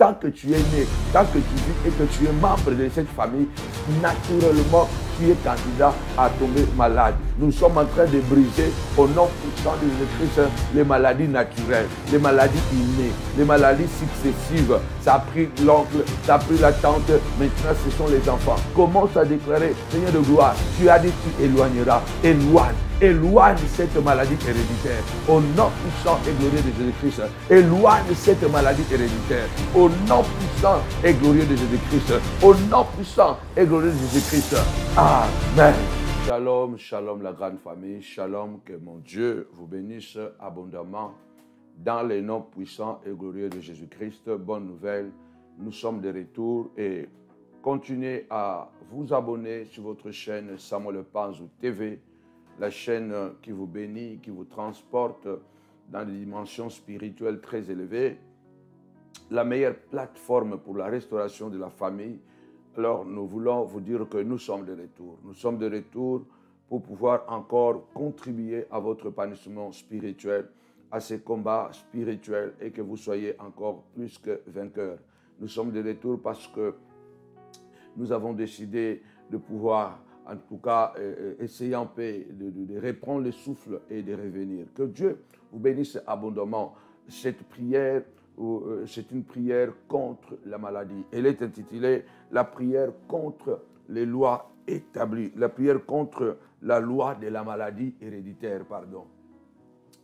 tant que tu es né, tant que tu vis et que tu es membre de cette famille, naturellement, tu es candidat à tomber malade. Nous sommes en train de briser au nom puissant de Jésus-Christ les maladies naturelles, les maladies innées, les maladies successives. Ça a pris l'oncle, ça a pris la tante, maintenant ce sont les enfants. Commence à déclarer, Seigneur de gloire, tu as dit tu éloigneras, éloigne Éloigne cette maladie héréditaire. Au nom puissant et glorieux de Jésus-Christ. Éloigne cette maladie héréditaire. Au nom puissant et glorieux de Jésus-Christ. Au nom puissant et glorieux de Jésus-Christ. Amen. Shalom, shalom la grande famille. Shalom, que mon Dieu vous bénisse abondamment. Dans les noms puissants et glorieux de Jésus-Christ, bonne nouvelle, nous sommes de retour et continuez à vous abonner sur votre chaîne Samuel Panzou TV la chaîne qui vous bénit, qui vous transporte dans des dimensions spirituelles très élevées, la meilleure plateforme pour la restauration de la famille. Alors nous voulons vous dire que nous sommes de retour. Nous sommes de retour pour pouvoir encore contribuer à votre épanouissement spirituel, à ces combats spirituels et que vous soyez encore plus que vainqueurs. Nous sommes de retour parce que nous avons décidé de pouvoir en tout cas, euh, euh de, reprendre le souffle et de revenir. Que Dieu vous bénisse abondamment. Cette prière, euh, c'est une prière contre la maladie. Elle est intitulée La prière contre les lois établies, la prière contre la loi de la maladie héréditaire, pardon.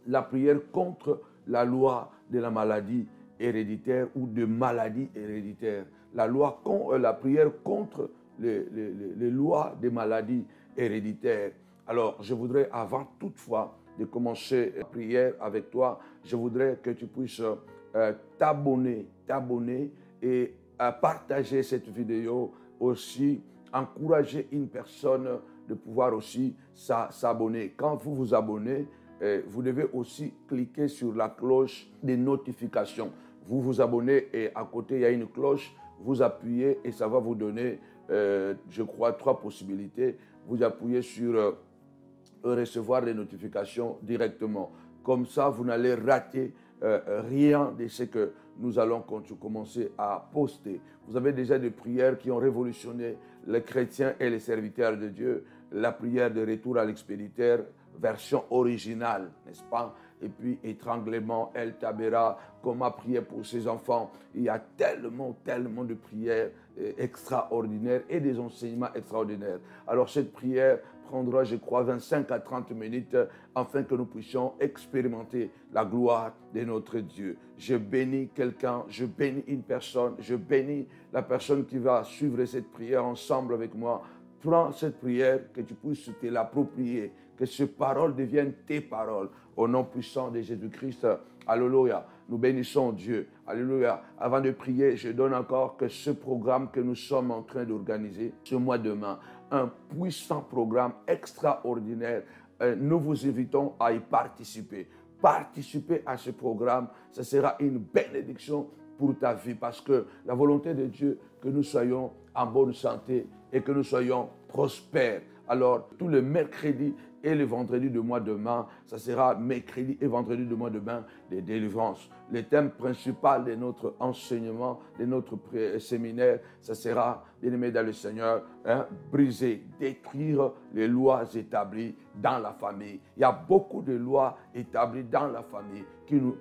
La prière contre la loi de la maladie héréditaire ou de maladie héréditaire. La, loi, euh, la prière contre les, lois des maladies héréditaires. Alors, je voudrais, avant toutefois de commencer la prière avec toi, je voudrais que tu puisses euh, t'abonner, t'abonner et euh, partager cette vidéo aussi, encourager une personne de pouvoir aussi s'abonner. Quand vous vous abonnez, euh, vous devez aussi cliquer sur la cloche des notifications. Vous vous abonnez et à côté, il y a une cloche, vous appuyez et ça va vous donner euh, je crois, trois possibilités. Vous appuyez sur euh, recevoir les notifications directement. Comme ça, vous n'allez rater euh, rien de ce que nous allons commencer à poster. Vous avez déjà des prières qui ont révolutionné les chrétiens et les serviteurs de Dieu. La prière de retour à l'expéditeur, version originale, n'est-ce pas et puis étranglement, El Tabera, comment prier pour ses enfants. Il y a tellement, tellement de prières euh, extraordinaires et des enseignements extraordinaires. Alors cette prière prendra, je crois, 25 à 30 minutes euh, afin que nous puissions expérimenter la gloire de notre Dieu. Je bénis quelqu'un, je bénis une personne, je bénis la personne qui va suivre cette prière ensemble avec moi. Prends cette prière, que tu puisses te l'approprier que ces paroles deviennent tes paroles. Au nom puissant de Jésus-Christ, Alléluia. Nous bénissons Dieu. Alléluia. Avant de prier, je donne encore que ce programme que nous sommes en train d'organiser ce mois demain un puissant programme extraordinaire, euh, nous vous invitons à y participer. Participer à ce programme, ce sera une bénédiction pour ta vie parce que la volonté de Dieu, que nous soyons en bonne santé et que nous soyons prospères. Alors, tous les mercredis, et le vendredi du mois demain, ça sera mercredi et vendredi du mois demain, les des délivrances. Le thème principal de notre enseignement, de notre séminaire, ça sera, bien aimé dans le Seigneur, hein, briser, détruire les lois établies dans la famille. Il y a beaucoup de lois établies dans la famille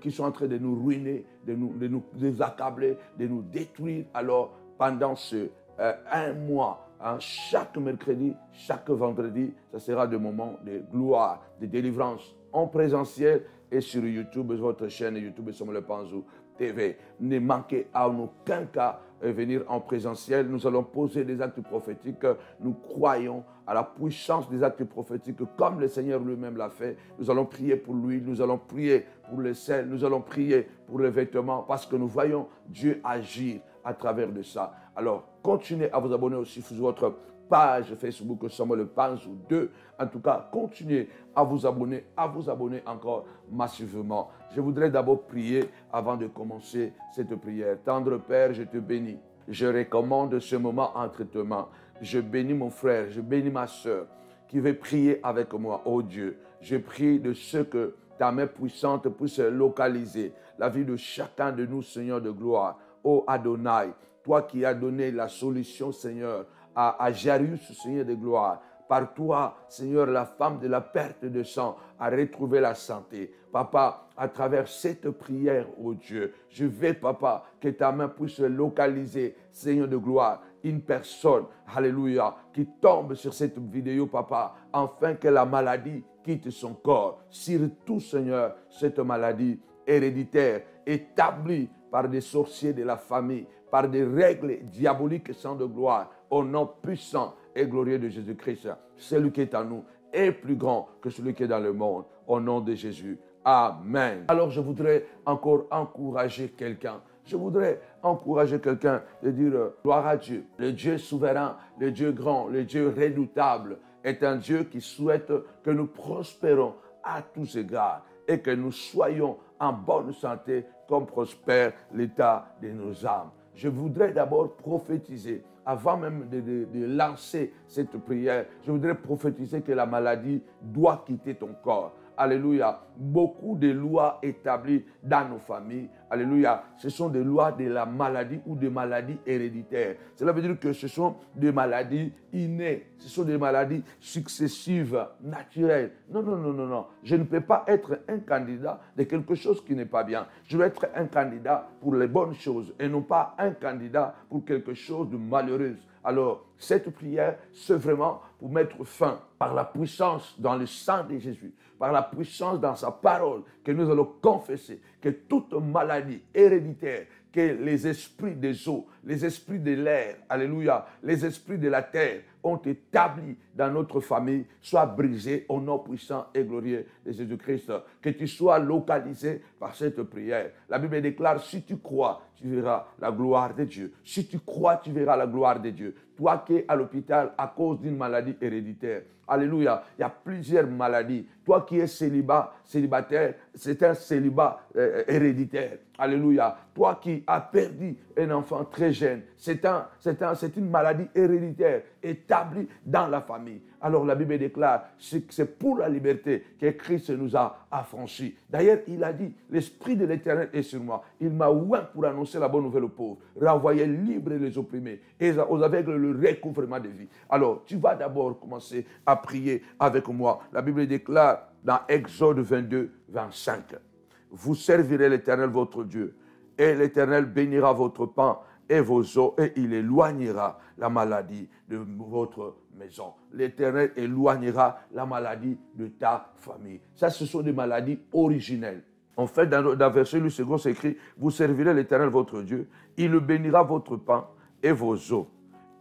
qui, sont en train de nous ruiner, de nous, de nous, de nous accabler, de nous détruire. Alors, pendant ce euh, un mois, Hein, chaque mercredi, chaque vendredi, ce sera des moments de gloire, de délivrance en présentiel et sur YouTube, votre chaîne YouTube le Panzou TV. Ne manquez en aucun cas venir en présentiel. Nous allons poser des actes prophétiques. Nous croyons à la puissance des actes prophétiques comme le Seigneur lui-même l'a fait. Nous allons prier pour lui, nous allons prier pour le sel, nous allons prier pour les vêtements parce que nous voyons Dieu agir à travers de ça. Alors, continuez à vous abonner aussi sur votre page Facebook le pense ou 2. En tout cas, continuez à vous abonner, à vous abonner encore massivement. Je voudrais d'abord prier avant de commencer cette prière. Tendre Père, je te bénis. Je recommande ce moment entre tes Je bénis mon frère, je bénis ma soeur qui veut prier avec moi. Oh Dieu, je prie de ce que ta main puissante puisse localiser la vie de chacun de nous, Seigneur de gloire ô Adonai, toi qui as donné la solution, Seigneur, à, à Seigneur de gloire. Par toi, Seigneur, la femme de la perte de sang a retrouvé la santé. Papa, à travers cette prière, ô Dieu, je veux, Papa, que ta main puisse localiser, Seigneur de gloire, une personne, alléluia, qui tombe sur cette vidéo, Papa, afin que la maladie quitte son corps. Surtout, Seigneur, cette maladie héréditaire établi par des sorciers de la famille, par des règles diaboliques sans de gloire, au nom puissant et glorieux de Jésus-Christ. Celui qui est en nous est plus grand que celui qui est dans le monde, au nom de Jésus. Amen. Alors je voudrais encore encourager quelqu'un. Je voudrais encourager quelqu'un de dire euh, gloire à Dieu. Le Dieu souverain, le Dieu grand, le Dieu redoutable est un Dieu qui souhaite que nous prospérons à tous égards et que nous soyons en bonne santé comme prospère l'état de nos âmes. Je voudrais d'abord prophétiser, avant même de, de, lancer cette prière, je voudrais prophétiser que la maladie doit quitter ton corps. Alléluia. Beaucoup de lois établies dans nos familles. Alléluia. Ce sont des lois de la maladie ou des maladies héréditaires. Cela veut dire que ce sont des maladies innées. Ce sont des maladies successives, naturelles. Non, non, non, non, non. Je ne peux pas être un candidat de quelque chose qui n'est pas bien. Je veux être un candidat pour les bonnes choses et non pas un candidat pour quelque chose de malheureux. Alors, cette prière, c'est vraiment pour mettre fin par la puissance dans le sang de Jésus, par la puissance dans sa parole, que nous allons confesser que toute maladie héréditaire, que les esprits des eaux, les esprits de l'air, alléluia, les esprits de la terre, ont établi dans notre famille soient brisé au nom puissant et glorieux de Jésus-Christ. Que tu sois localisé par cette prière. La Bible déclare, si tu crois, tu verras la gloire de Dieu. Si tu crois, tu verras la gloire de Dieu. Toi qui es à l'hôpital à cause d'une maladie héréditaire. Alléluia. Il y a plusieurs maladies. Toi qui es célibat, célibataire, c'est un célibat euh, héréditaire. Alléluia. Toi qui as perdu un enfant très jeune, c'est un, c'est un, c'est une maladie héréditaire. Et dans la famille. Alors la Bible déclare, que c'est pour la liberté que Christ nous a affranchis. D'ailleurs, il a dit, l'Esprit de l'Éternel est sur moi. Il m'a ouvert pour annoncer la bonne nouvelle aux pauvres, renvoyer libres les opprimés, et aux aveugles le recouvrement de vie. Alors, tu vas d'abord commencer à prier avec moi. La Bible déclare dans Exode 22, 25, Vous servirez l'Éternel votre Dieu, et l'Éternel bénira votre pain et vos eaux, et il éloignera la maladie de votre maison. L'Éternel éloignera la maladie de ta famille. Ça, ce sont des maladies originelles. En fait, dans le verset, le second s'écrit, vous servirez l'Éternel votre Dieu, il bénira votre pain et vos eaux.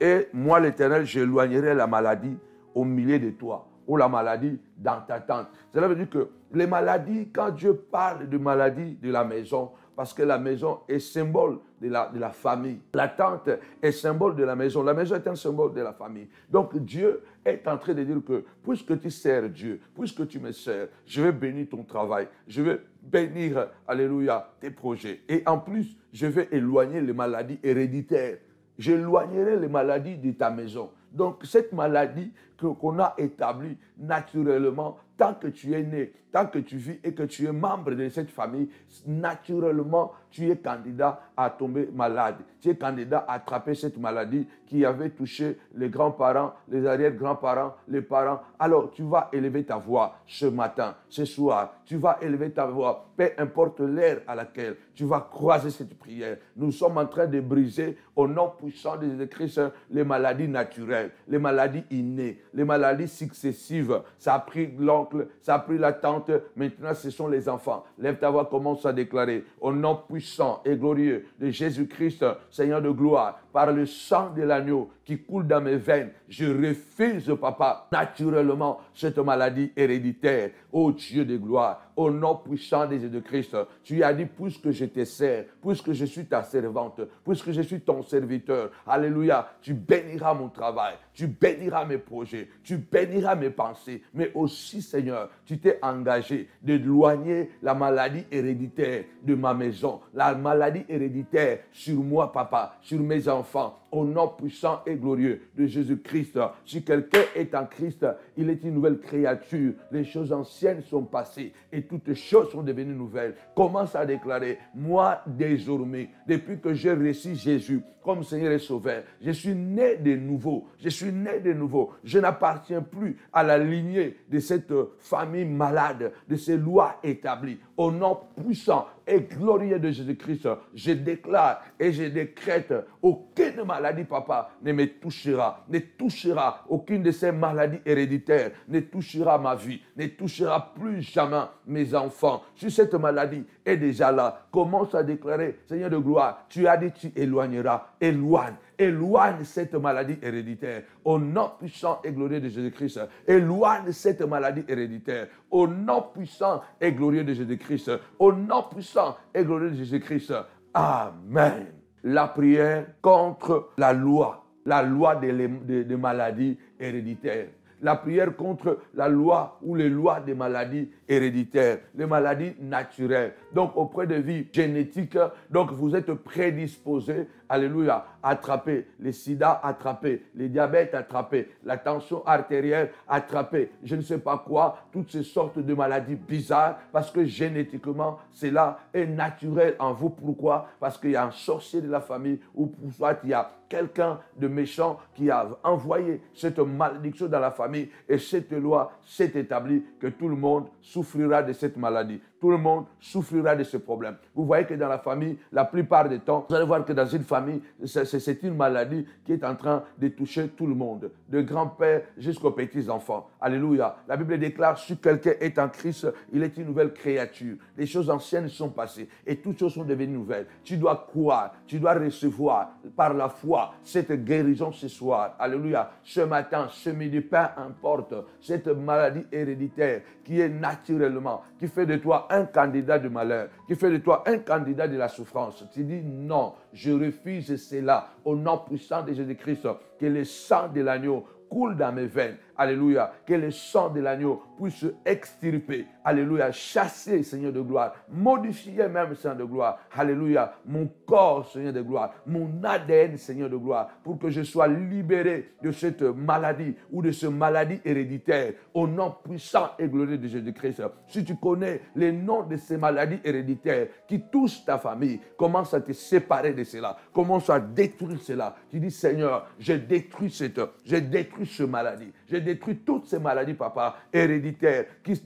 Et moi, l'Éternel, j'éloignerai la maladie au milieu de toi, ou la maladie dans ta tente. Cela veut dire que les maladies, quand Dieu parle de maladie de la maison, parce que la maison est symbole de la, de la famille. La tente est symbole de la maison. La maison est un symbole de la famille. Donc Dieu est en train de dire que puisque tu sers Dieu, puisque tu me sers, je vais bénir ton travail, je vais bénir, alléluia, tes projets. Et en plus, je vais éloigner les maladies héréditaires. J'éloignerai les maladies de ta maison. Donc cette maladie qu'on a établie naturellement tant que tu es né, tant que tu vis et que tu es membre de cette famille, naturellement, tu es candidat à tomber malade. Tu es candidat à attraper cette maladie qui avait touché les grands-parents, les arrière-grands-parents, les parents. Alors, tu vas élever ta voix ce matin, ce soir. Tu vas élever ta voix, peu importe l'air à laquelle, tu vas croiser cette prière. Nous sommes en train de briser au nom puissant de jésus Christ les maladies naturelles, les maladies innées, les maladies successives. Ça a pris l'oncle, ça a pris la tante, maintenant ce sont les enfants. Lève ta voix, commence à déclarer au nom puissant et glorieux de Jésus-Christ, Seigneur de gloire, par le sang de l'agneau qui coule dans mes veines, je refuse, papa, naturellement cette maladie héréditaire. Ô Dieu de gloire, au nom puissant de Jésus-Christ. Tu as dit, puisque je te sers, puisque je suis ta servante, puisque je suis ton serviteur, alléluia, tu béniras mon travail, tu béniras mes projets, tu béniras mes pensées, mais aussi, Seigneur, tu t'es engagé de d'éloigner la maladie héréditaire de ma maison, la maladie héréditaire sur moi, papa, sur mes enfants, au nom puissant et glorieux de Jésus-Christ. Si quelqu'un est en Christ, il est une nouvelle créature. Les choses anciennes sont passées et toutes choses sont devenues nouvelles. Commence à déclarer, moi désormais, depuis que j'ai reçu Jésus comme Seigneur et Sauveur, je suis né de nouveau. Je suis né de nouveau. Je n'appartiens plus à la lignée de cette famille malade, de ces lois établies. Au nom puissant et glorieux de Jésus-Christ, je déclare et je décrète, aucune maladie, papa, ne me touchera, ne touchera, aucune de ces maladies héréditaires ne touchera ma vie, ne touchera plus jamais mes enfants. Si cette maladie est déjà là, commence à déclarer, Seigneur de gloire, tu as dit, tu éloigneras, éloigne Éloigne cette maladie héréditaire. Au nom puissant et glorieux de Jésus-Christ. Éloigne cette maladie héréditaire. Au nom puissant et glorieux de Jésus-Christ. Au nom puissant et glorieux de Jésus-Christ. Amen. La prière contre la loi, la loi des maladies héréditaires la prière contre la loi ou les lois des maladies héréditaires, les maladies naturelles, donc auprès de vie génétique. Donc vous êtes prédisposé alléluia, attraper, les sida attraper, les diabètes attraper, la tension artérielle attraper, je ne sais pas quoi, toutes ces sortes de maladies bizarres, parce que génétiquement, cela est naturel en vous. Pourquoi Parce qu'il y a un sorcier de la famille, ou soit il y a quelqu'un de méchant qui a envoyé cette malédiction dans la famille, et cette loi s'est établie que tout le monde souffrira de cette maladie tout le monde souffrira de ce problème. Vous voyez que dans la famille, la plupart du temps, vous allez voir que dans une famille, c'est une maladie qui est en train de toucher tout le monde, de grands-pères jusqu'aux petits-enfants. Alléluia. La Bible déclare, si quelqu'un est en Christ, il est une nouvelle créature. Les choses anciennes sont passées et toutes choses sont devenues nouvelles. Tu dois croire, tu dois recevoir par la foi cette guérison ce soir. Alléluia. Ce matin, ce midi, peu importe, cette maladie héréditaire qui est naturellement, qui fait de toi un candidat de malheur, qui fait de toi un candidat de la souffrance. Tu dis non, je refuse cela au nom puissant de Jésus-Christ, que le sang de l'agneau coule dans mes veines Alléluia. Que le sang de l'agneau puisse extirper. Alléluia. Chasser, Seigneur de gloire. Modifier même, Seigneur de gloire. Alléluia. Mon corps, Seigneur de gloire. Mon ADN, Seigneur de gloire. Pour que je sois libéré de cette maladie ou de ce maladie héréditaire. Au nom puissant et glorieux de Jésus-Christ. Si tu connais les noms de ces maladies héréditaires qui touchent ta famille, commence à te séparer de cela. Commence à détruire cela. Tu dis, Seigneur, j'ai détruit cette, j'ai détruit ce maladie détruit toutes ces maladies, papa, héréditaires, qui,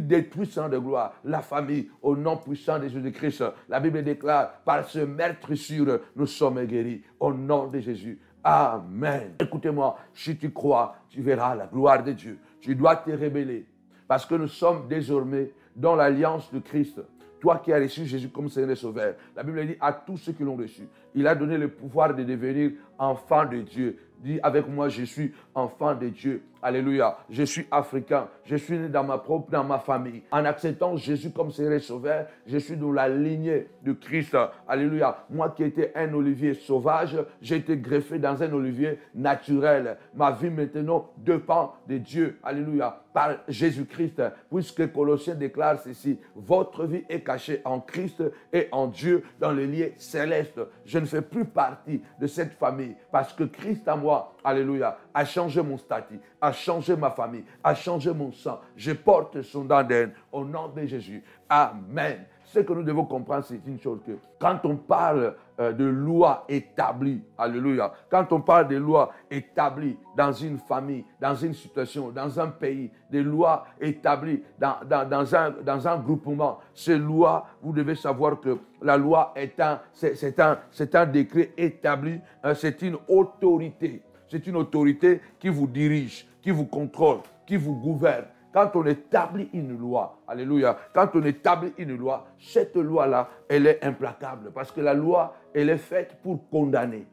détruisent sans de gloire la famille au nom puissant de Jésus-Christ. La Bible déclare, par ce sûr, nous sommes guéris au nom de Jésus. Amen. Écoutez-moi, si tu crois, tu verras la gloire de Dieu. Tu dois te révéler parce que nous sommes désormais dans l'alliance de Christ. Toi qui as reçu Jésus comme Seigneur et Sauveur, la Bible dit à tous ceux qui l'ont reçu, il a donné le pouvoir de devenir enfant de Dieu. Dis avec moi, je suis enfant de Dieu. Alléluia. Je suis africain. Je suis né dans ma propre, dans ma famille. En acceptant Jésus comme Seigneur Sauveur, je suis dans la lignée de Christ. Alléluia. Moi qui étais un olivier sauvage, j'ai été greffé dans un olivier naturel. Ma vie maintenant dépend de Dieu. Alléluia. Par Jésus-Christ. Puisque Colossiens déclare ceci. Votre vie est cachée en Christ et en Dieu dans les liens célestes. Je ne fais plus partie de cette famille parce que Christ à moi, Alléluia, a changé mon statut, a changé ma famille, a changé mon sang. Je porte son d'Aden au nom de Jésus. Amen. Ce que nous devons comprendre, c'est une chose que quand on parle euh, de loi établie, alléluia, quand on parle de lois établies dans une famille, dans une situation, dans un pays, des lois établies dans, un, dans un groupement, ces lois, vous devez savoir que la loi est un, c'est, un, un, décret établi, hein, c'est une autorité. C'est une autorité qui vous dirige qui vous contrôle, qui vous gouverne. Quand on établit une loi, alléluia, quand on établit une loi, cette loi-là, elle est implacable parce que la loi, elle est faite pour condamner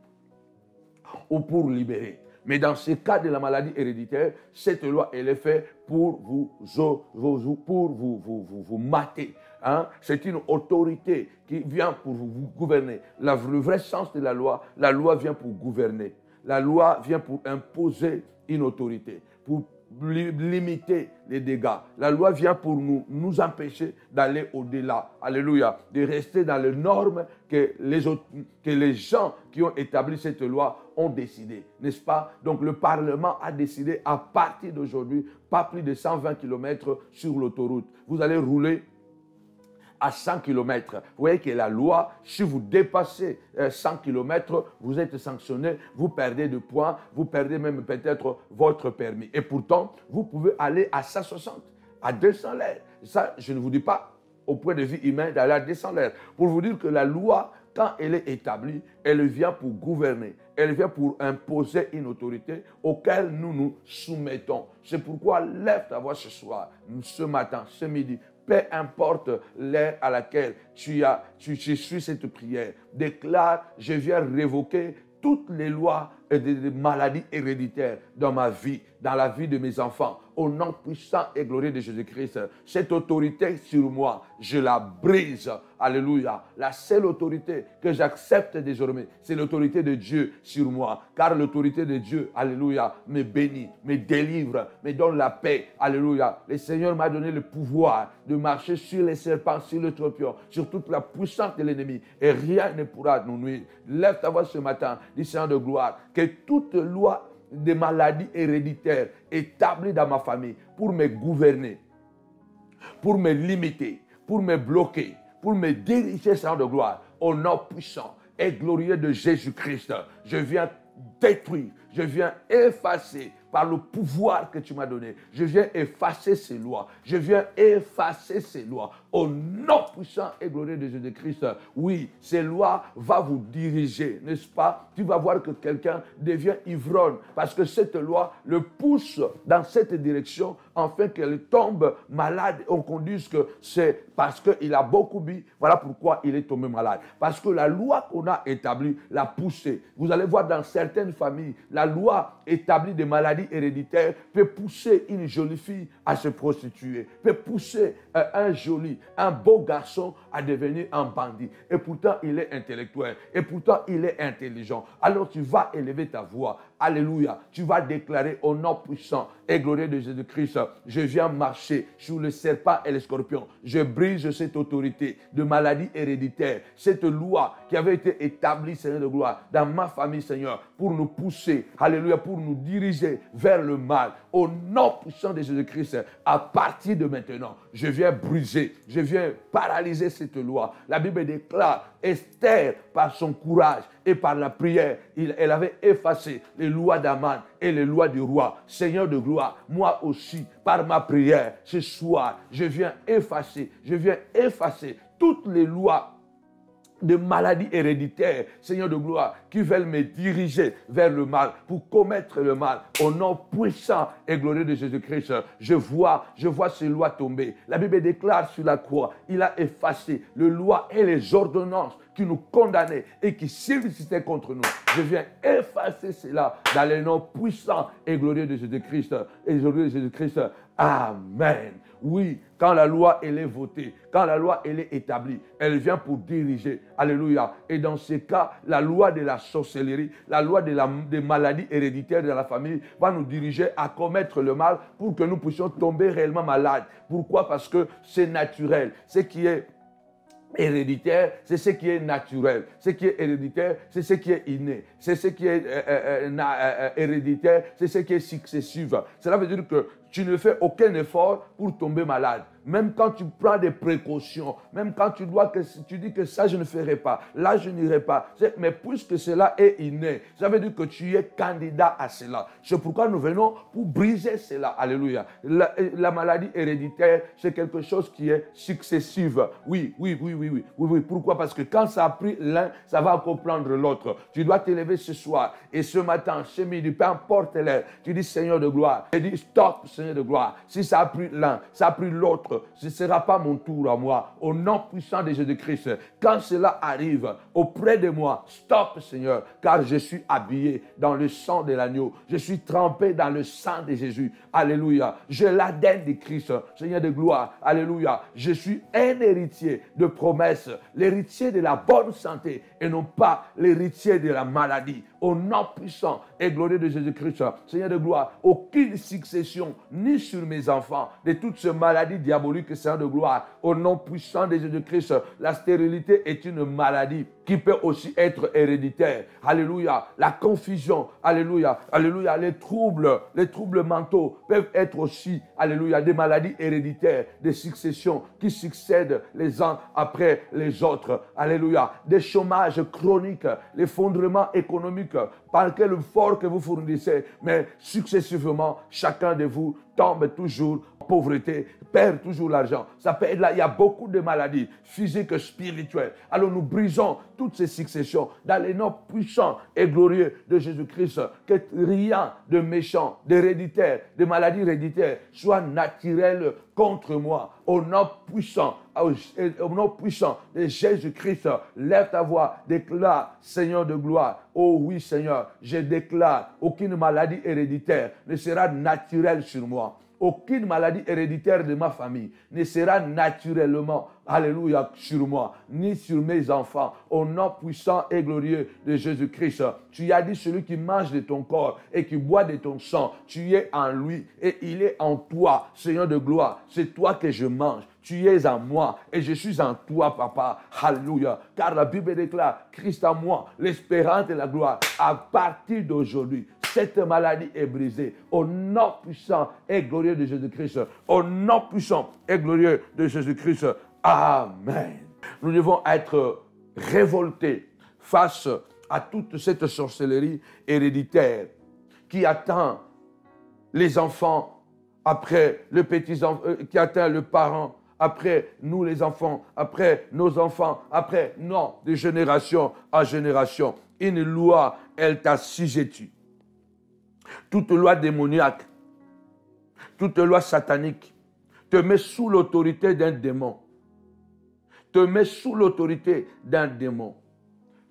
ou pour libérer. Mais dans ce cas de la maladie héréditaire, cette loi, elle est faite pour vous, pour vous, vous, vous, mater. Hein. C'est une autorité qui vient pour vous, gouverner. La, le vrai sens de la loi, la loi vient pour gouverner. La loi vient pour imposer une autorité pour limiter les dégâts. La loi vient pour nous, nous empêcher d'aller au-delà. Alléluia. De rester dans les normes que les, que les gens qui ont établi cette loi ont décidé. N'est-ce pas Donc le Parlement a décidé à partir d'aujourd'hui, pas plus de 120 km sur l'autoroute. Vous allez rouler 100 km. Vous voyez que la loi, si vous dépassez 100 euh, km, vous êtes sanctionné, vous perdez de points, vous perdez même peut-être votre permis. Et pourtant, vous pouvez aller à 160, à 200 l'air. Ça, je ne vous dis pas au point de vue humain d'aller à 200 l'air. Pour vous dire que la loi, quand elle est établie, elle vient pour gouverner, elle vient pour imposer une autorité auquel nous nous soumettons. C'est pourquoi lève ta voix ce soir, ce matin, ce midi, peu importe l'heure à laquelle tu as, tu, tu suis cette prière, déclare, je viens révoquer toutes les lois et des maladies héréditaires dans ma vie, dans la vie de mes enfants, au nom puissant et glorieux de Jésus-Christ. Cette autorité sur moi, je la brise. Alléluia. La seule autorité que j'accepte désormais, c'est l'autorité de Dieu sur moi. Car l'autorité de Dieu, Alléluia, me bénit, me délivre, me donne la paix. Alléluia. Le Seigneur m'a donné le pouvoir de marcher sur les serpents, sur le tropion, sur toute la puissance de l'ennemi. Et rien ne pourra nous nuire. Lève ta voix ce matin, dis de gloire, que toute loi des maladies héréditaires établies dans ma famille pour me gouverner, pour me limiter, pour me bloquer, pour me diriger, sans de gloire, au nom puissant et glorieux de Jésus-Christ. Je viens détruire, je viens effacer par le pouvoir que tu m'as donné. Je viens effacer ces lois. Je viens effacer ces lois au nom puissant et glorieux de Jésus-Christ. Oui, ces lois vont vous diriger, n'est-ce pas Tu vas voir que quelqu'un devient ivrogne parce que cette loi le pousse dans cette direction afin qu'elle tombe malade. On conduise que c'est parce qu'il a beaucoup bu, voilà pourquoi il est tombé malade. Parce que la loi qu'on a établie l'a poussée. Vous allez voir dans certaines familles, la loi établie des maladies héréditaires peut pousser une jolie fille à se prostituer, peut pousser euh, un joli un beau garçon a devenu un bandit. Et pourtant, il est intellectuel. Et pourtant, il est intelligent. Alors tu vas élever ta voix. Alléluia. Tu vas déclarer au nom puissant et glorieux de Jésus-Christ, je viens marcher sur le serpent et le scorpion. Je brise cette autorité de maladie héréditaire, cette loi qui avait été établie, Seigneur de gloire, dans ma famille, Seigneur, pour nous pousser, Alléluia, pour nous diriger vers le mal. Au nom puissant de Jésus-Christ, à partir de maintenant, je viens briser, je viens paralyser cette loi. La Bible déclare Esther, par son courage et par la prière, il, elle avait effacé les lois d'Aman et les lois du roi. Seigneur de gloire, moi aussi, par ma prière, ce soir, je viens effacer, je viens effacer toutes les lois de maladies héréditaires, Seigneur de gloire, qui veulent me diriger vers le mal, pour commettre le mal, au nom puissant et glorieux de Jésus-Christ. Je vois, je vois ces lois tomber. La Bible déclare sur la croix, il a effacé les lois et les ordonnances qui nous condamnaient et qui s'illustraient contre nous. Je viens effacer cela dans le nom puissant et glorieux de Jésus-Christ. Et glorieux de Jésus-Christ. Amen. Oui, quand la loi elle est votée, quand la loi elle est établie, elle vient pour diriger. Alléluia. Et dans ce cas, la loi de la sorcellerie, la loi des maladies héréditaires de la famille va nous diriger à commettre le mal pour que nous puissions tomber réellement malades. Pourquoi Parce que c'est naturel. Ce qui est héréditaire, c'est ce qui est naturel. Ce qui est héréditaire, c'est ce qui est inné. C'est ce qui est euh, euh, euh, héréditaire, c'est ce qui est successif. Cela veut dire que tu ne fais aucun effort pour tomber malade. Même quand tu prends des précautions, même quand tu dois que tu dis que ça je ne ferai pas, là je n'irai pas. Mais puisque cela est inné, ça veut dire que tu es candidat à cela. C'est pourquoi nous venons pour briser cela. Alléluia. La, euh, maladie héréditaire, c'est quelque chose qui est successive. Oui, oui, oui, oui, oui, Pourquoi Parce que quand ça a pris l'un, ça va comprendre l'autre. Tu dois t'élever ce soir et ce matin, ce du peu porte l'heure. Tu dis Seigneur de gloire. Tu dis stop, Seigneur de gloire. Si ça a pris l'un, ça a pris l'autre, ce ne sera pas mon tour à moi. Au nom puissant de Jésus-Christ, quand cela arrive auprès de moi, stop Seigneur, car je suis habillé dans le sang de l'agneau. Je suis trempé dans le sang de Jésus. Alléluia. Je l'adène de Christ, Seigneur de gloire. Alléluia. Je suis un héritier de promesses, l'héritier de la bonne santé et non pas l'héritier de la maladie au nom puissant et glorieux de Jésus-Christ, Seigneur de gloire, aucune succession, ni sur mes enfants, de toute ce maladie diabolique, Seigneur de gloire, au nom puissant de Jésus-Christ, la stérilité est une maladie qui peut aussi être héréditaire. Alléluia. La confusion, alléluia, alléluia. Les troubles, les troubles mentaux peuvent être aussi, alléluia, des maladies héréditaires, des successions qui succèdent les uns après les autres. Alléluia. Des chômages chroniques, l'effondrement économique par quel fort que vous fournissez, mais successivement, chacun de vous tombe toujours en pauvreté, perd toujours l'argent. Ça il y a beaucoup de maladies physiques spirituelles. Alors nous brisons toutes ces successions dans les noms puissants et glorieux de Jésus-Christ, que rien de méchant, d'héréditaire, de maladie héréditaire soit naturel contre moi. Au nom puissant, euh, au, nom puissant de Jésus-Christ, lève ta voix, déclare, Seigneur de gloire. Oh oui, Seigneur, je déclare, aucune maladie héréditaire ne sera naturelle sur moi. Aucune maladie héréditaire de ma famille ne sera naturellement alléluia, sur moi, ni sur mes enfants, au nom puissant et glorieux de Jésus-Christ. Tu as dit, celui qui mange de ton corps et qui boit de ton sang, tu es en lui et il est en toi, Seigneur de gloire. C'est toi que je mange. Tu es en moi et je suis en toi, Papa. Alléluia. Car la Bible déclare, Christ en moi, l'espérance et la gloire. À partir d'aujourd'hui, cette maladie est brisée. Au nom puissant et glorieux de Jésus-Christ. Au nom puissant et glorieux de Jésus-Christ. Amen. Nous devons être révoltés face à toute cette sorcellerie héréditaire qui atteint les enfants après les petits euh, qui atteint le parent après nous les enfants, après nos enfants, après non, de génération à génération. Une loi, elle t'a tu. Toute loi démoniaque, toute loi satanique te met sous l'autorité d'un démon te met sous l'autorité d'un démon.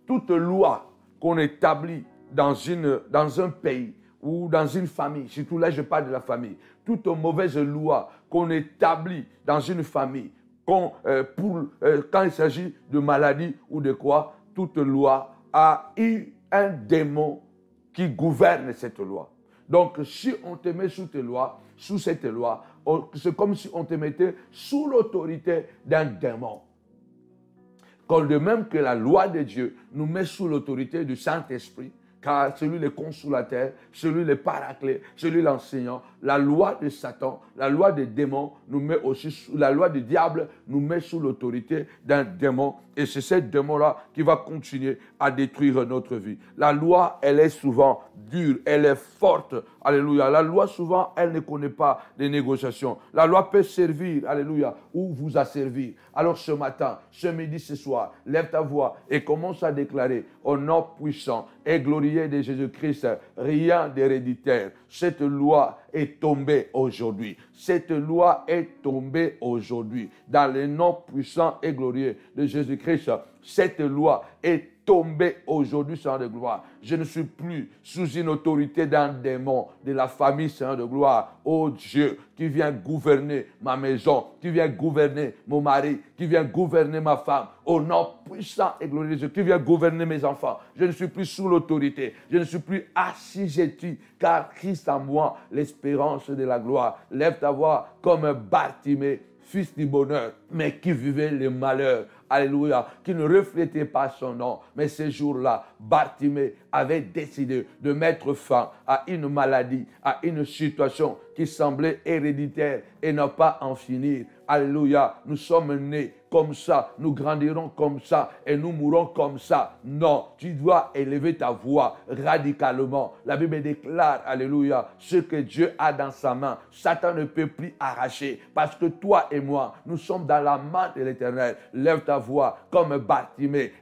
Toute loi qu'on établit dans, une, dans un pays ou dans une famille, surtout là je parle de la famille, toute mauvaise loi qu'on établit dans une famille, quand, euh, euh, quand il s'agit de maladie ou de quoi, toute loi a eu un démon qui gouverne cette loi. Donc, si on te met sous, tes lois, sous cette loi, c'est comme si on te mettait sous l'autorité d'un démon. Quand de même que la loi de Dieu nous met sous l'autorité du Saint-Esprit, car celui le consolateur, celui le paraclet, celui l'enseignant, la loi de Satan, la loi des démons nous met aussi sous, la loi du diable nous met sous l'autorité d'un démon. Et c'est ce démon-là qui va continuer à détruire notre vie. La loi, elle est souvent dure, elle est forte, Alléluia. La loi, souvent, elle ne connaît pas les négociations. La loi peut servir, Alléluia, ou vous a servi. Alors ce matin, ce midi, ce soir, lève ta voix et commence à déclarer au nom puissant et glorieux de Jésus-Christ, rien d'héréditaire. Cette loi est tombée aujourd'hui. Cette loi est tombée aujourd'hui. Dans le nom puissant et glorieux de Jésus-Christ, cette loi est tombé aujourd'hui, Seigneur de gloire. Je ne suis plus sous une autorité d'un démon de la famille, Seigneur de gloire. Oh Dieu, tu viens gouverner ma maison, tu viens gouverner mon mari, tu viens gouverner ma femme. Au nom puissant et glorieux tu viens gouverner mes enfants. Je ne suis plus sous l'autorité, je ne suis plus assujetti, car Christ en moi, l'espérance de la gloire. Lève ta voix comme un Bartimée, fils du bonheur, mais qui vivait le malheur Alléluia, qui ne reflétait pas son nom. Mais ces jour-là, Bartimée avait décidé de mettre fin à une maladie, à une situation qui semblait héréditaire et n'a pas en finir. Alléluia, nous sommes nés comme ça, nous grandirons comme ça et nous mourrons comme ça. Non, tu dois élever ta voix radicalement. La Bible déclare, Alléluia, ce que Dieu a dans sa main, Satan ne peut plus arracher parce que toi et moi, nous sommes dans la main de l'Éternel. Lève ta voix comme Bartimée.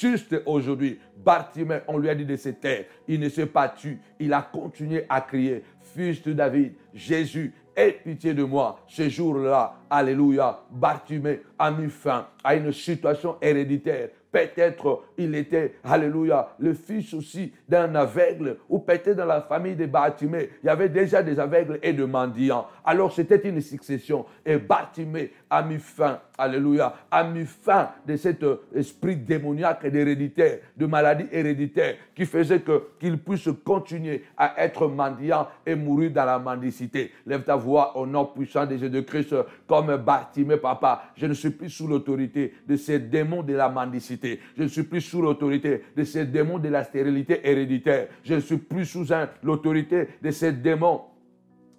juste aujourd'hui. Bartimée, on lui a dit de se taire. Il ne s'est pas tu. Il a continué à crier. Fils de David, Jésus, aie pitié de moi. Ce jour-là, Alléluia, Bartimée a mis fin à une situation héréditaire Peut-être il était, alléluia, le fils aussi d'un aveugle, ou peut-être dans la famille de Bartimée, il y avait déjà des aveugles et de mendiants. Alors c'était une succession. Et Bartimée a mis fin, alléluia, a mis fin de cet euh, esprit démoniaque d'héréditaire, de maladie héréditaire, qui faisait qu'il puisse continuer à être mendiant et mourir dans la mendicité. Lève ta voix au nom puissant de Jésus-Christ, comme Bartimée, papa. Je ne suis plus sous l'autorité de ces démons de la mendicité je ne suis plus sous l'autorité de ces démons de la stérilité héréditaire. Je ne suis plus sous l'autorité de ces démons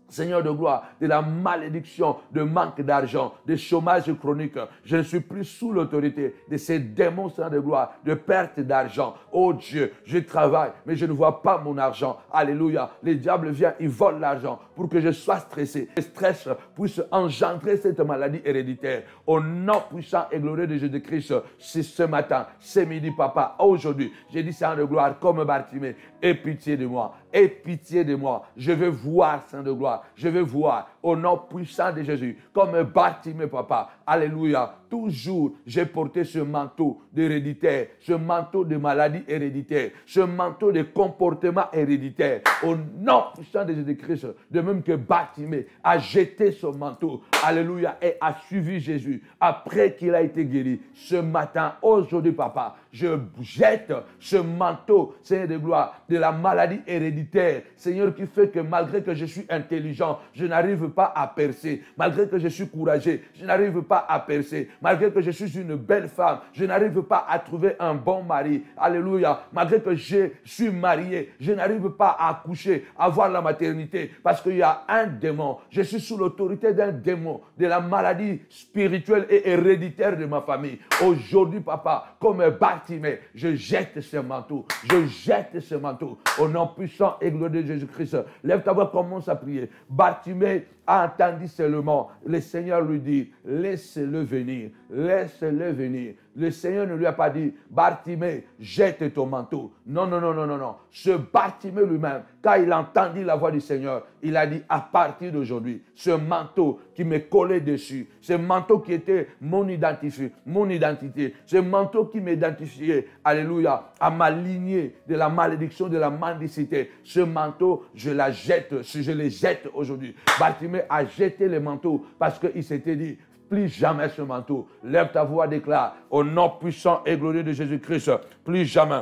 Seigneur de gloire, de la malédiction, de manque d'argent, de chômage chronique. Je ne suis plus sous l'autorité de ces démons, Seigneur de gloire, de perte d'argent. Oh Dieu, je travaille, mais je ne vois pas mon argent. Alléluia. Les diables viennent, ils volent l'argent pour que je sois stressé. Le stress puisse engendrer cette maladie héréditaire. Au nom puissant et glorieux de Jésus-Christ, c'est ce matin, c'est midi, papa, aujourd'hui. J'ai dit, Seigneur de gloire, comme Bartimée, Aie pitié de moi. Aie pitié de moi. Je veux voir, Saint de gloire. Je veux voir, au nom puissant de Jésus, comme Baptime papa. Alléluia. Toujours, j'ai porté ce manteau d'héréditaire, ce manteau de maladie héréditaire, ce manteau de comportement héréditaire. Au nom puissant de Jésus-Christ, de même que Baptime a jeté son manteau, Alléluia, et a suivi Jésus après qu'il a été guéri. Ce matin, aujourd'hui, papa, je jette ce manteau, Seigneur de gloire, de la maladie héréditaire, Seigneur, qui fait que malgré que je suis intelligent, je n'arrive pas à percer, malgré que je suis courageux, je n'arrive pas à percer, malgré que je suis une belle femme, je n'arrive pas à trouver un bon mari, alléluia, malgré que je suis marié, je n'arrive pas à coucher à avoir la maternité, parce qu'il y a un démon, je suis sous l'autorité d'un démon, de la maladie spirituelle et héréditaire de ma famille. Aujourd'hui, papa, comme bâtiment, je jette ce manteau. Je jette ce manteau. Au nom puissant et glorieux de Jésus-Christ. Lève ta voix, commence à prier. Bartimée a entendu seulement. Le Seigneur lui dit, laisse-le venir. Laisse-le venir. Le Seigneur ne lui a pas dit, Bartimée, jette ton manteau. Non, non, non, non, non, non. Ce Bartimée lui-même, quand il entendit la voix du Seigneur, il a dit, à partir d'aujourd'hui, ce manteau qui me collait dessus, ce manteau qui était mon identité, mon identité, ce manteau qui m'identifiait, alléluia, à ma lignée de la malédiction, de la mendicité, ce manteau, je la jette, je le jette aujourd'hui. Bartimée a jeté le manteau parce qu'il s'était dit, plus jamais ce manteau. Lève ta voix, déclare, au nom puissant et glorieux de Jésus-Christ, plus jamais.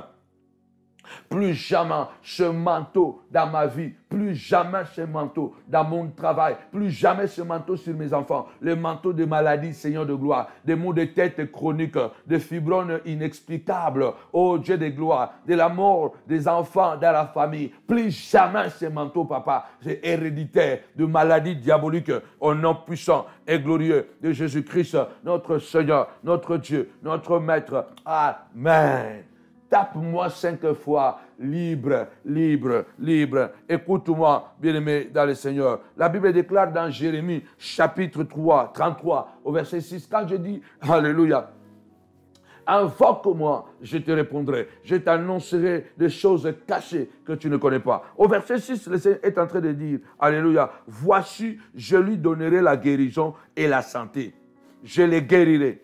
Plus jamais ce manteau dans ma vie, plus jamais ce manteau dans mon travail, plus jamais ce manteau sur mes enfants. Le manteau de maladie, Seigneur de gloire, des maux de tête chroniques, des fibrones inexplicables, oh Dieu de gloire, de la mort des enfants dans la famille. Plus jamais ce manteau, papa, c'est héréditaire de maladies diaboliques au nom puissant et glorieux de Jésus-Christ, notre Seigneur, notre Dieu, notre Maître. Amen. Tape-moi cinq fois, libre, libre, libre. Écoute-moi, bien-aimé dans le Seigneur. La Bible déclare dans Jérémie chapitre 3, 33, au verset 6, quand je dis, Alléluia, invoque-moi, je te répondrai. Je t'annoncerai des choses cachées que tu ne connais pas. Au verset 6, le Seigneur est en train de dire, Alléluia, voici, je lui donnerai la guérison et la santé. Je les guérirai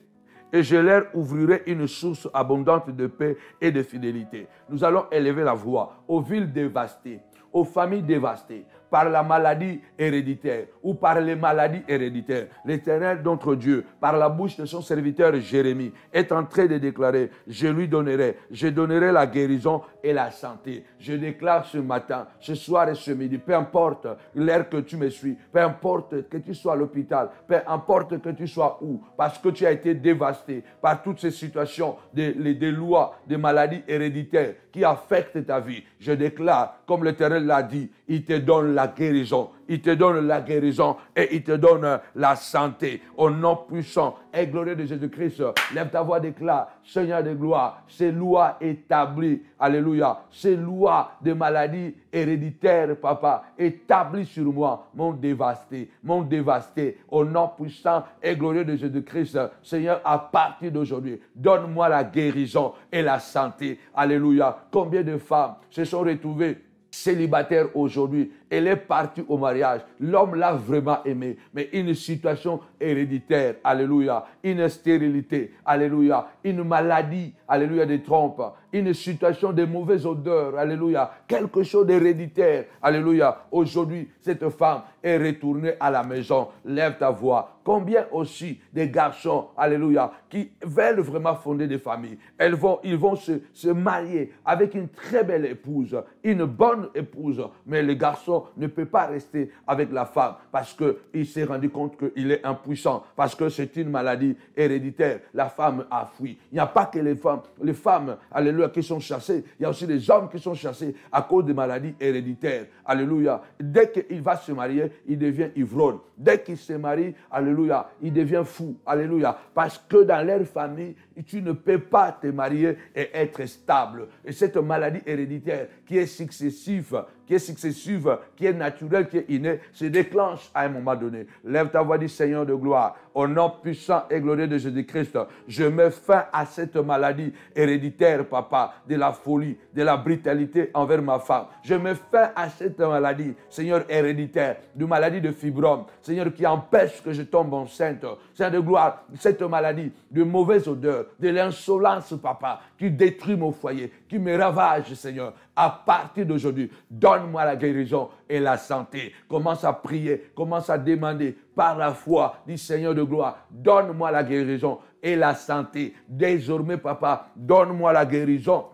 et je leur ouvrirai une source abondante de paix et de fidélité. Nous allons élever la voix aux villes dévastées, aux familles dévastées, par la maladie héréditaire ou par les maladies héréditaires. L'Éternel, notre Dieu, par la bouche de son serviteur Jérémie, est en train de déclarer, je lui donnerai, je donnerai la guérison et la santé. Je déclare ce matin, ce soir et ce midi, peu importe l'air que tu me suis, peu importe que tu sois à l'hôpital, peu importe que tu sois où, parce que tu as été dévasté par toutes ces situations des lois, des maladies héréditaires qui affectent ta vie. Je déclare, comme l'Éternel l'a dit, il te donne la guérison, il te donne la guérison et il te donne la santé. Au nom puissant et glorieux de Jésus-Christ, lève ta voix, déclare, Seigneur de gloire, ces lois établies, alléluia, ces lois de maladies héréditaires, papa, établies sur moi, mon dévasté, mon dévasté, au nom puissant et glorieux de Jésus-Christ, Seigneur, à partir d'aujourd'hui, donne-moi la guérison et la santé, alléluia. Combien de femmes se sont retrouvées célibataire aujourd'hui elle est partie au mariage. L'homme l'a vraiment aimée. Mais une situation héréditaire, alléluia. Une stérilité, alléluia. Une maladie, alléluia, des trompes. Une situation de mauvaise odeur, alléluia. Quelque chose d'héréditaire, alléluia. Aujourd'hui, cette femme est retournée à la maison. Lève ta voix. Combien aussi des garçons, alléluia, qui veulent vraiment fonder des familles. Elles vont, ils vont se marier avec une très belle épouse, une bonne épouse. Mais les garçons ne peut pas rester avec la femme parce qu'il s'est rendu compte qu'il est impuissant, parce que c'est une maladie héréditaire. La femme a fui. Il n'y a pas que les femmes, les femmes, alléluia, qui sont chassées. Il y a aussi les hommes qui sont chassés à cause des maladies héréditaires. Alléluia. Dès qu'il va se marier, il devient ivrogne. Dès qu'il se marie, alléluia, il devient fou. Alléluia. Parce que dans leur famille, tu ne peux pas te marier et être stable. Et cette maladie héréditaire qui est successive qui est successive, qui est naturelle, qui est innée, se déclenche à un moment donné. Lève ta voix, dit Seigneur de gloire, au nom puissant et glorieux de Jésus-Christ, je mets fin à cette maladie héréditaire, papa, de la folie, de la brutalité envers ma femme. Je mets fin à cette maladie, Seigneur héréditaire, de maladie de fibrome, Seigneur qui empêche que je tombe enceinte. Seigneur de gloire, cette maladie de mauvaise odeur, de l'insolence, papa, qui détruit mon foyer, qui me ravage, Seigneur à partir d'aujourd'hui, donne-moi la guérison et la santé. Commence à prier, commence à demander par la foi du Seigneur de gloire, donne-moi la guérison et la santé. Désormais, papa, donne-moi la guérison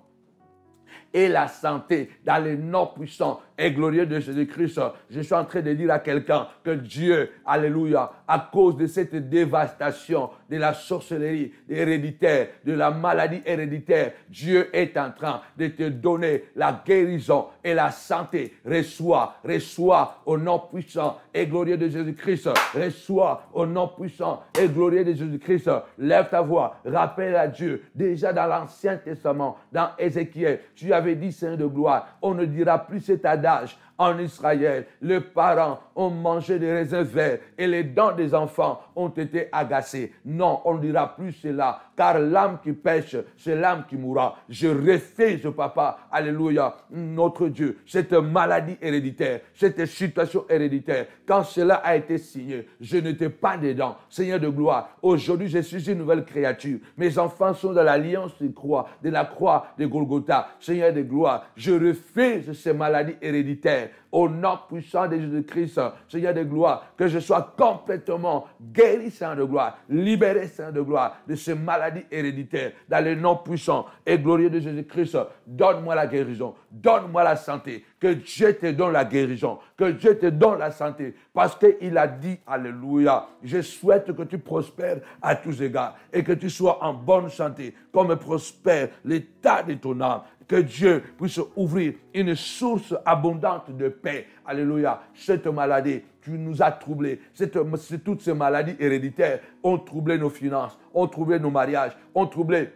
et la santé dans le nom puissant et glorieux de Jésus-Christ. Je suis en train de dire à quelqu'un que Dieu, alléluia, à cause de cette dévastation, de la sorcellerie héréditaire, de la maladie héréditaire, Dieu est en train de te donner la guérison et la santé. Reçois, reçois au nom puissant et glorieux de Jésus-Christ. Reçois au nom puissant et glorieux de Jésus-Christ. Lève ta voix, rappelle à Dieu. Déjà dans l'Ancien Testament, dans Ézéchiel, tu avais dit Saint de gloire. On ne dira plus cet adage en Israël, les parents ont mangé des raisins verts et les dents des enfants ont été agacées. Non, on ne dira plus cela, car l'âme qui pêche, c'est l'âme qui mourra. Je refuse, papa, alléluia, notre Dieu, cette maladie héréditaire, cette situation héréditaire. Quand cela a été signé, je n'étais pas dedans. Seigneur de gloire, aujourd'hui, je suis une nouvelle créature. Mes enfants sont dans l'alliance de croix, de la croix de Golgotha. Seigneur de gloire, je refuse ces maladies héréditaires au nom puissant de Jésus-Christ, Seigneur de gloire, que je sois complètement guéri, Seigneur de gloire, libéré, Seigneur de gloire, de ces maladies héréditaires, dans le nom puissant et glorieux de Jésus-Christ. Donne-moi la guérison, donne-moi la santé, que Dieu te donne la guérison, que Dieu te donne la santé, parce qu'il a dit, Alléluia, je souhaite que tu prospères à tous égards et que tu sois en bonne santé, comme prospère l'état de ton âme que Dieu puisse ouvrir une source abondante de paix. Alléluia. Cette maladie, tu nous a troublés. Cette, toutes ces maladies héréditaires ont troublé nos finances, ont troublé nos mariages, ont troublé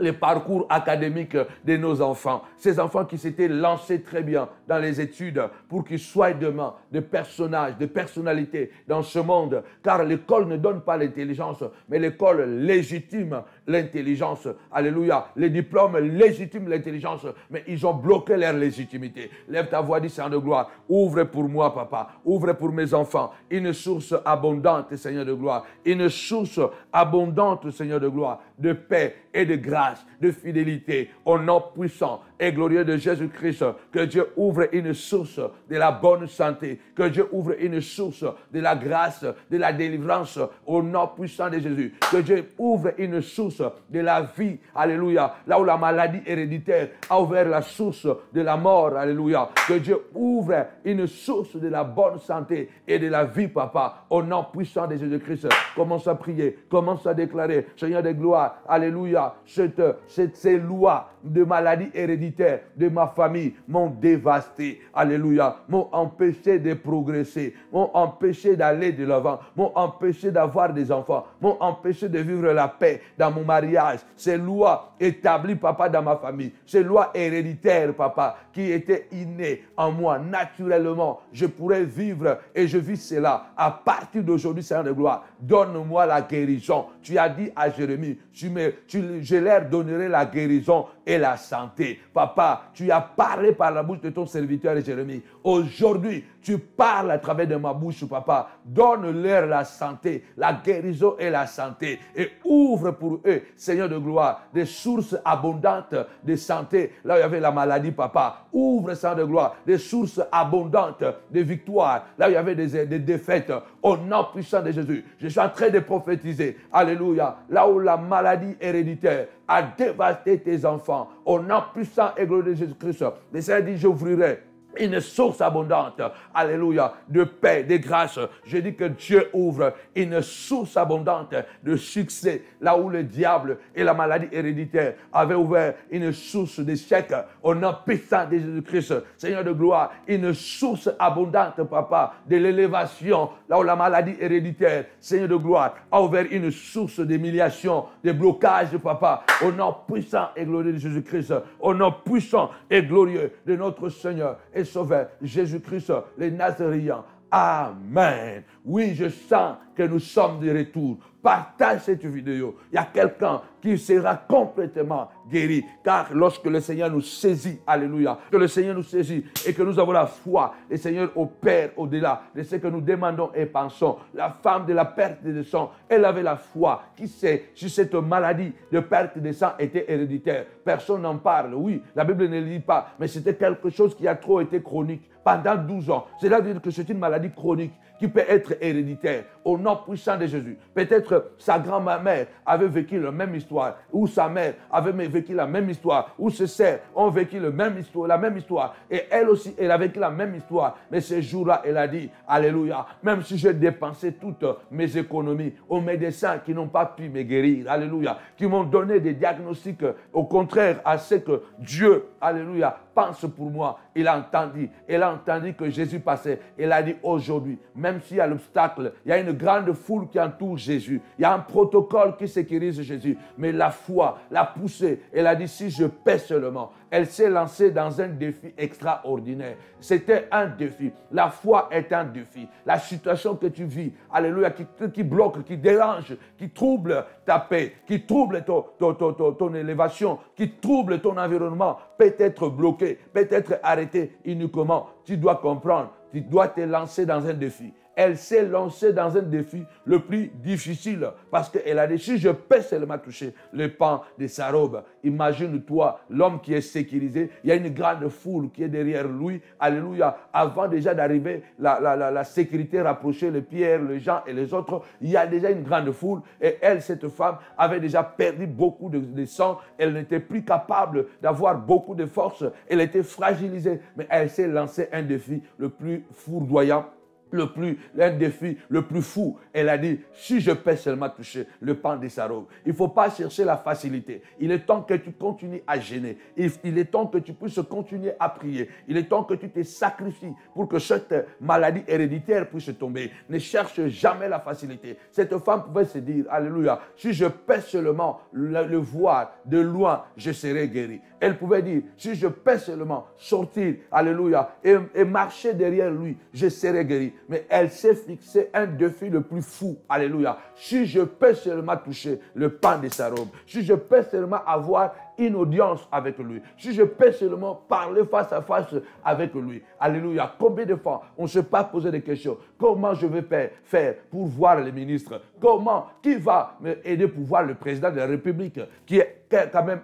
les parcours académiques de nos enfants. Ces enfants qui s'étaient lancés très bien dans les études pour qu'ils soient demain des personnages, des personnalités dans ce monde. Car l'école ne donne pas l'intelligence, mais l'école légitime l'intelligence. Alléluia. Les diplômes légitiment l'intelligence, mais ils ont bloqué leur légitimité. Lève ta voix, dis Seigneur de gloire. Ouvre pour moi, papa. Ouvre pour mes enfants une source abondante, Seigneur de gloire. Une source abondante, Seigneur de gloire de paix et de grâce, de fidélité, au nom puissant et glorieux de Jésus-Christ, que Dieu ouvre une source de la bonne santé, que Dieu ouvre une source de la grâce, de la délivrance au nom puissant de Jésus, que Dieu ouvre une source de la vie, alléluia, là où la maladie héréditaire a ouvert la source de la mort, alléluia, que Dieu ouvre une source de la bonne santé et de la vie, papa, au nom puissant de Jésus-Christ. Commence à prier, commence à déclarer, Seigneur de gloire, alléluia, c'est cette, ces lois, de maladies héréditaires de ma famille m'ont dévasté. Alléluia. M'ont empêché de progresser. M'ont empêché d'aller de l'avant. M'ont empêché d'avoir des enfants. M'ont empêché de vivre la paix dans mon mariage. Ces lois établies, papa, dans ma famille. Ces lois héréditaires, papa, qui étaient innées en moi naturellement. Je pourrais vivre et je vis cela. À partir d'aujourd'hui, Seigneur de gloire, donne-moi la guérison. Tu as dit à Jérémie, je leur donnerai la guérison et la santé. Papa, tu as parlé par la bouche de ton serviteur Jérémie. Aujourd'hui, tu parles à travers de ma bouche, papa. Donne-leur la santé, la guérison et la santé. Et ouvre pour eux, Seigneur de gloire, des sources abondantes de santé. Là où il y avait la maladie, papa. Ouvre, Seigneur de gloire, des sources abondantes de victoire. Là où il y avait des, des défaites. Au nom puissant de Jésus, je suis en train de prophétiser. Alléluia. Là où la maladie héréditaire, à dévaster tes enfants. Au nom puissant et glorieux de Jésus-Christ, le Seigneur dit, j'ouvrirai une source abondante, alléluia, de paix, de grâce. Je dis que Dieu ouvre une source abondante de succès, là où le diable et la maladie héréditaire avaient ouvert une source d'échec au nom puissant de Jésus-Christ, Seigneur de gloire, une source abondante, papa, de l'élévation, là où la maladie héréditaire, Seigneur de gloire, a ouvert une source d'humiliation, de blocage, papa, au nom puissant et glorieux de Jésus-Christ, au nom puissant et glorieux de notre Seigneur et Sauveur, Jésus-Christ, les Nazaréens. Amen. Oui, je sens que nous sommes de retour. Partage cette vidéo. Il y a quelqu'un qui sera complètement guéri. Car lorsque le Seigneur nous saisit, alléluia, que le Seigneur nous saisit et que nous avons la foi, le Seigneur opère au-delà de ce que nous demandons et pensons. La femme de la perte de sang, elle avait la foi. Qui sait si cette maladie de perte de sang était héréditaire Personne n'en parle. Oui, la Bible ne le dit pas, mais c'était quelque chose qui a trop été chronique pendant 12 ans. C'est-à-dire que c'est une maladie chronique qui peut être héréditaire au nom puissant de Jésus. Peut-être sa grand-mère avait vécu le même histoire où sa mère avait vécu la même histoire, où ses sœurs ont vécu le même histoire, la même histoire, et elle aussi, elle a vécu la même histoire. Mais ce jour-là, elle a dit, Alléluia, même si j'ai dépensé toutes mes économies aux médecins qui n'ont pas pu me guérir, Alléluia, qui m'ont donné des diagnostics au contraire à ce que Dieu, Alléluia, pense pour moi. Il a entendu, il a entendu que Jésus passait. Elle a dit aujourd'hui, même s'il y a l'obstacle, il y a une grande foule qui entoure Jésus. Il y a un protocole qui sécurise Jésus mais la foi l'a poussée. Elle a dit, si je paie seulement, elle s'est lancée dans un défi extraordinaire. C'était un défi. La foi est un défi. La situation que tu vis, alléluia, qui, bloque, qui dérange, qui trouble ta paix, qui trouble ton, ton, ton, ton élévation, qui trouble ton environnement, peut être bloqué, peut être arrêtée uniquement. Tu dois comprendre, tu dois te lancer dans un défi elle s'est lancée dans un défi le plus difficile parce qu'elle a dit si je peux seulement toucher le pan de sa robe, imagine-toi l'homme qui est sécurisé, il y a une grande foule qui est derrière lui, alléluia, avant déjà d'arriver la, sécurité rapprochait les pierres, les gens et les autres, il y a déjà une grande foule et elle, cette femme, avait déjà perdu beaucoup de, sang, elle n'était plus capable d'avoir beaucoup de force, elle était fragilisée, mais elle s'est lancée un défi le plus foudroyant le plus, des défi le plus fou. Elle a dit, si je peux seulement toucher le pan de sa robe, il ne faut pas chercher la facilité. Il est temps que tu continues à gêner. Il, est temps que tu puisses continuer à prier. Il est temps que tu te sacrifies pour que cette maladie héréditaire puisse tomber. Ne cherche jamais la facilité. Cette femme pouvait se dire, Alléluia, si je peux seulement le, voir de loin, je serai guéri. Elle pouvait dire, si je peux seulement sortir, Alléluia, et, et marcher derrière lui, je serai guéri mais elle s'est fixée un défi le plus fou. Alléluia. Si je peux seulement toucher le pan de sa robe, si je peux seulement avoir une audience avec lui, si je peux seulement parler face à face avec lui. Alléluia. Combien de fois on ne s'est pas posé des questions Comment je vais faire pour voir les ministres. Comment Qui va m'aider pour voir le président de la République qui est quand même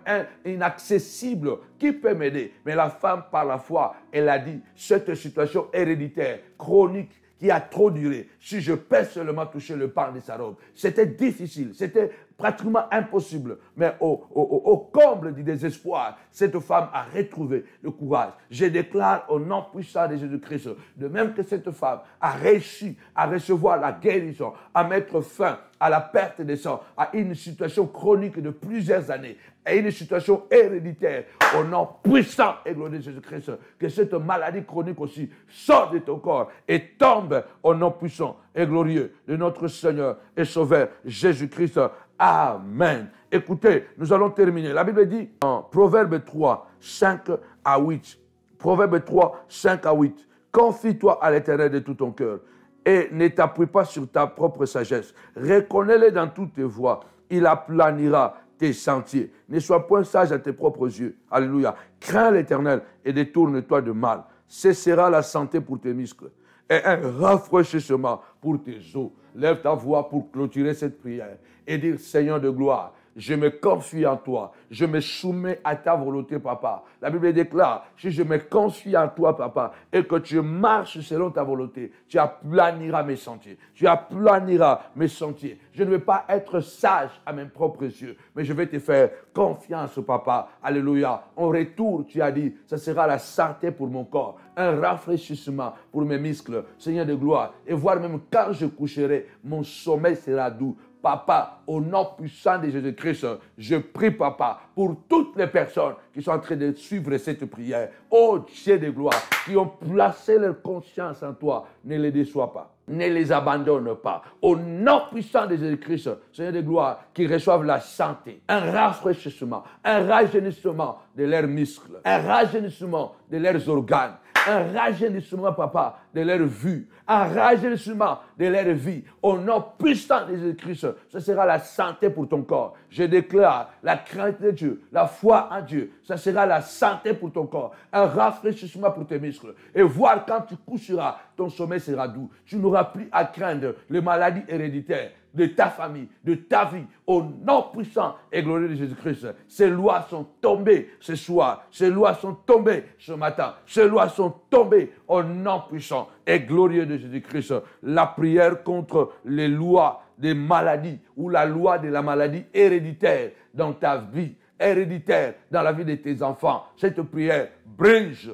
inaccessible Qui peut m'aider Mais la femme, par la foi, elle a dit cette situation héréditaire, chronique, qui a trop duré, si je peux seulement toucher le pan de sa robe. C'était difficile, c'était pratiquement impossible. Mais au, comble du désespoir, cette femme a retrouvé le courage. Je déclare au nom puissant de Jésus-Christ, de même que cette femme a réussi à recevoir la guérison, à mettre fin à la perte de sang, à une situation chronique de plusieurs années, à une situation héréditaire, au nom puissant et glorieux de Jésus-Christ, que cette maladie chronique aussi sorte de ton corps et tombe au nom puissant et glorieux de notre Seigneur et Sauveur Jésus-Christ. Amen. Écoutez, nous allons terminer. La Bible dit en Proverbe 3, 5 à 8. Proverbe 3, 5 à 8. Confie-toi à l'éternel de tout ton cœur et ne t'appuie pas sur ta propre sagesse. Reconnais-le dans toutes tes voies. Il aplanira tes sentiers. Ne sois point sage à tes propres yeux. Alléluia. Crains l'éternel et détourne-toi de mal. Cessera la santé pour tes muscles et un rafraîchissement pour tes os. Lève ta voix pour clôturer cette prière et dire Seigneur de gloire, je me confie en toi, je me soumets à ta volonté, papa. La Bible déclare, si je me confie en toi, papa, et que tu marches selon ta volonté, tu aplaniras mes sentiers, tu aplaniras mes sentiers. Je ne vais pas être sage à mes propres yeux, mais je vais te faire confiance, papa. Alléluia. En retour, tu as dit, ça sera la santé pour mon corps, un rafraîchissement pour mes muscles, Seigneur de gloire. Et voir même quand je coucherai, mon sommeil sera doux. Papa, au nom puissant de Jésus-Christ, je prie, Papa, pour toutes les personnes qui sont en train de suivre cette prière. Ô Dieu de gloire, qui ont placé leur conscience en toi, ne les déçois pas. Ne les abandonne pas. Au nom puissant de Jésus-Christ, Seigneur de gloire, qui reçoivent la santé, un rafraîchissement, un rajeunissement de leurs muscles, un rajeunissement de leurs organes, un rajeunissement, papa, de leur vue. Un rajeunissement de leur vie. Au nom puissant de Jésus-Christ, ce sera la santé pour ton corps. Je déclare la crainte de Dieu, la foi en Dieu. Ce sera la santé pour ton corps. Un rafraîchissement pour tes muscles. Et voir quand tu coucheras, ton sommeil sera doux. Tu n'auras plus à craindre les maladies héréditaires de ta famille, de ta vie, au nom puissant et glorieux de Jésus-Christ. Ces lois sont tombées ce soir, ces lois sont tombées ce matin, ces lois sont tombées au nom puissant et glorieux de Jésus-Christ. La prière contre les lois des maladies ou la loi de la maladie héréditaire dans ta vie, héréditaire dans la vie de tes enfants. Cette prière brise,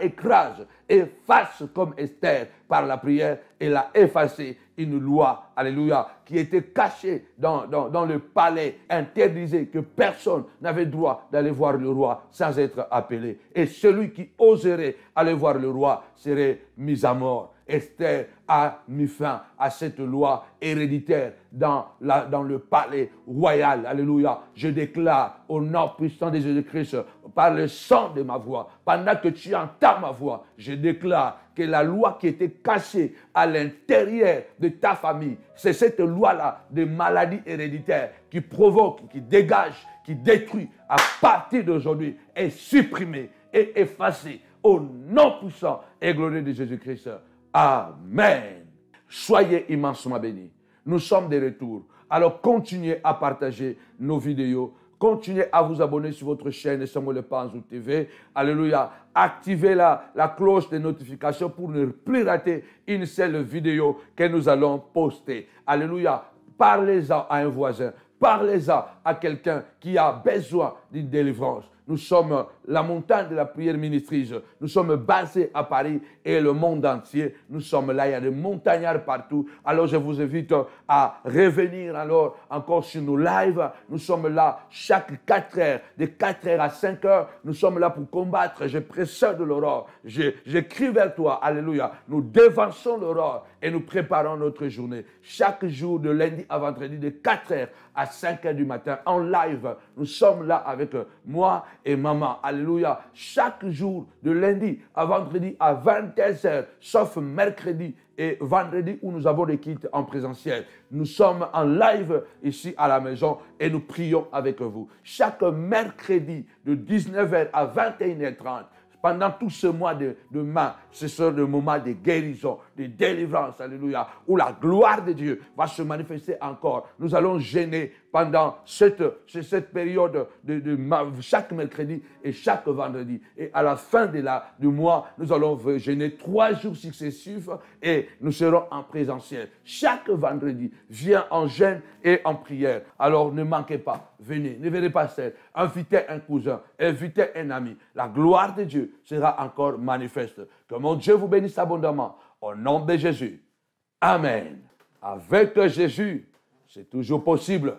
écrase, efface comme Esther par la prière et l'a effacée une loi, alléluia, qui était cachée dans, dans, le palais, interdisait que personne n'avait droit d'aller voir le roi sans être appelé. Et celui qui oserait aller voir le roi serait mis à mort. Esther a mis fin à cette loi héréditaire dans, la, dans le palais royal. Alléluia. Je déclare au nom puissant de Jésus-Christ, par le sang de ma voix, pendant que tu entends ma voix, je déclare que la loi qui était cachée à l'intérieur de ta famille, c'est cette loi-là de maladie héréditaire qui provoque, qui dégage, qui détruit à partir d'aujourd'hui est supprimée et effacée au nom puissant et glorieux de Jésus-Christ. Amen. Soyez immensement bénis. Nous sommes de retour. Alors continuez à partager nos vidéos. Continuez à vous abonner sur votre chaîne le Panzou TV. Alléluia. Activez la, la cloche de notification pour ne plus rater une seule vidéo que nous allons poster. Alléluia. Parlez-en à un voisin. Parlez-en à quelqu'un qui a besoin d'une délivrance. Nous sommes la montagne de la prière ministrige. Nous sommes basés à Paris et le monde entier. Nous sommes là. Il y a des montagnards partout. Alors je vous invite à revenir alors encore sur nos lives. Nous sommes là chaque 4 heures, de 4 heures à 5 heures. Nous sommes là pour combattre. Je presseur de l'aurore. J'écris vers toi. Alléluia. Nous dévançons l'aurore et nous préparons notre journée. Chaque jour de lundi à vendredi de 4 heures à 5 heures du matin en live. Nous sommes là avec moi et maman. Alléluia. Chaque jour, de lundi à vendredi à 21h, sauf mercredi et vendredi où nous avons des kits en présentiel. Nous sommes en live ici à la maison et nous prions avec vous. Chaque mercredi de 19h à 21h30, pendant tout ce mois de, mai, ce sera le moment de guérison, de délivrance, alléluia, où la gloire de Dieu va se manifester encore. Nous allons gêner, pendant cette, cette période de, chaque mercredi et chaque vendredi. Et à la fin de la, du mois, nous allons gêner trois jours successifs et nous serons en présentiel. Chaque vendredi, viens en jeûne et en prière. Alors ne manquez pas, venez, ne venez pas seul. Invitez un cousin, invitez un ami. La gloire de Dieu sera encore manifeste. Que mon Dieu vous bénisse abondamment. Au nom de Jésus. Amen. Avec Jésus, c'est toujours possible.